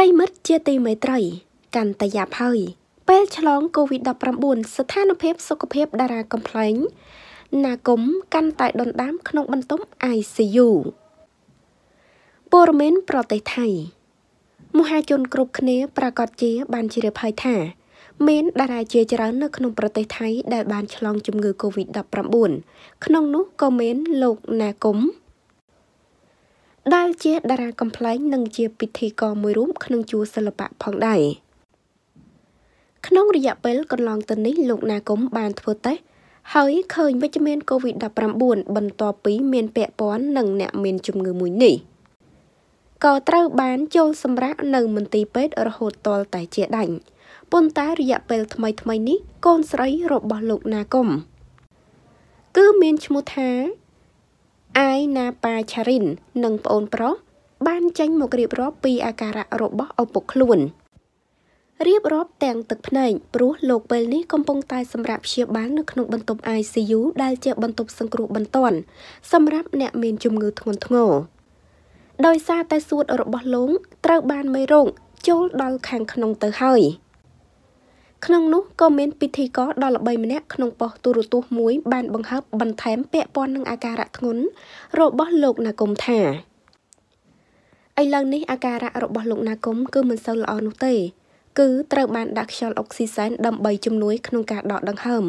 ប្រិមិត្តជាទីមេត្រីកាន់តែយ៉ាប់ហើយពេលឆ្លង COVID-19 ស្ថានភាពសុខភាពតារាកំ pl ែង ណាគមកាន់តែដុនដាមក្នុងបន្ទប់ ICU ព័ត៌មានប្រទេសថៃមហាជនគ្រប់គ្នាប្រកាសជា បានជ្រាបហើយថាមានតារាជាច្រើននៅ ក្នុងប្រទេសថៃដែលបានឆ្លងជំងឺ Covid-19 ក្នុងនោះក៏មាន លោកណាគមដែលជាតារាកំ pl ែងនិងជាពិធីករមួយរូបក្នុងជួរសិល្បៈផងដែរក្នុងរយៈពេលកន្លងទៅនេះលោកណាគមបានធ្វើតេស្តហើយឃើញវិជ្ជមាន COVID-19 បន្ទាប់ពីមានពាក់ព័ន្ធនឹងអ្នកមានជំងឺមួយនេះក៏ត្រូវបានចូលសម្រាប់នៅមន្ទីរពេទ្យរហូតទាល់តែជាដាច់ប៉ុន្តែរយៈពេលថ្មីថ្មីនេះ កូនស្រីរបស់លោកណាគមគឺមានឈ្មោះថាអាយណាប៉ាឆារីននិងប្អូនប្រុសបានចេញមករៀបរាប់ពី អាការៈរបស់ឪពុកខ្លួនរៀបរាប់ទាំងទឹកភ្នែកព្រោះលោកពេលនេះកំពុងតែសម្រាប់ព្យាបាលនៅក្នុងបន្ទប់ ICU ដែលជា បន្ទប់សង្គ្រោះបន្ទាន់សម្រាប់អ្នកមានជំងឺធ្ងន់ធ្ងរដោយសារតែសួតរបស់លោកត្រូវ បានមេរោគចូលដល់ខាងក្នុងទៅហើយ។ក្នុងនោះក៏មានពិធីករដ៏ល្បីម្នាក់ក្នុងប៉ុស្តិ៍ទូរទស្សន៍មួយបានបង្ហើបបន្ថែមពាក់ព័ន្ធនឹងអាការៈធ្ងន់របស់លោកណាកុំថាឥឡូវនេះអាការៈរបស់លោកណាកុំគឺមិនសូវល្អនោះទេ គឺត្រូវបានដាក់ខ្យល់អុកស៊ីសែនដើម្បី ជំនួយក្នុងការដកដង្ហើម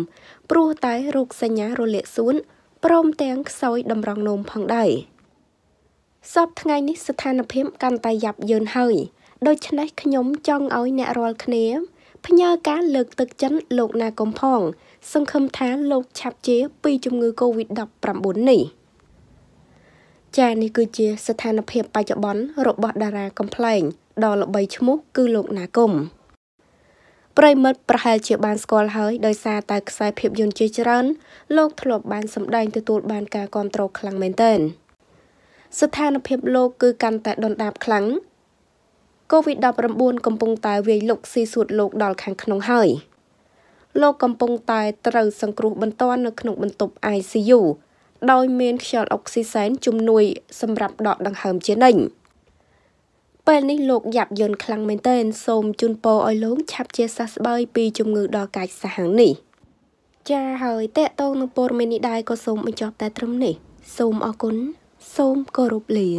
ព្រោះតែរោគសញ្ញារលាកសួនព្រមទាំងខ្សោយតម្រង់នោមផងដែរសពថ្ងៃនេះស្ថានភាពកាន់តែយ៉ាប់យ៉ឺនហើយ ដូច្នេះខ្ញុំចង់ឲ្យអ្នករាល់គ្នាផ្ញើការលើក ទឹកចិត្តលោក ណាកំផង សង្ឃឹមថា លោកឆាប់ជា ពីជំងឺ Covid-19 នេះចានេះគឺជាស្ថានភាពបច្ចុប្បន្នរបស់តារាកំ pl ែងដ៏ល្បីឈ្មោះ គឺលោកណាគមប្រិមិត្តប្រហែលជាបានស្គាល់ហើយដោយសារតែខ្សែភាពយន្តជាច្រើន លោកធ្លាប់បានសម្ដែងទទួលបានការគ្រប់គ្រងខ្លាំងមែនទែនស្ថានភាពលោកគឺ កាន់តែដុនដាបខ្លាំង COVID-19 កំពុងតែវាយលុកស៊ីសួតលោកដល់ខាងក្នុងហើយ លោកកំពុងតែត្រូវសង្គ្រោះបន្ទាន់នៅក្នុងបន្ទប់ ICU ដោយមានខ្យល់អុកស៊ីសែនជំនួយសម្រាប់ដកដង្ហើមជានិច្ចពេលនេះលោកយ៉ាប់យន្តខ្លាំងមែនទែនសូមជូនពរឲ្យលោកឆាប់ជាសះស្បើយពីជំងឺដល់កាចសាហាវនេះ ចា៎ហើយតេតងនឹងព័ត៌មាននេះដែរក៏សូមបញ្ចប់តែត្រឹមនេះ សូមអរគុណសូមគោរពលា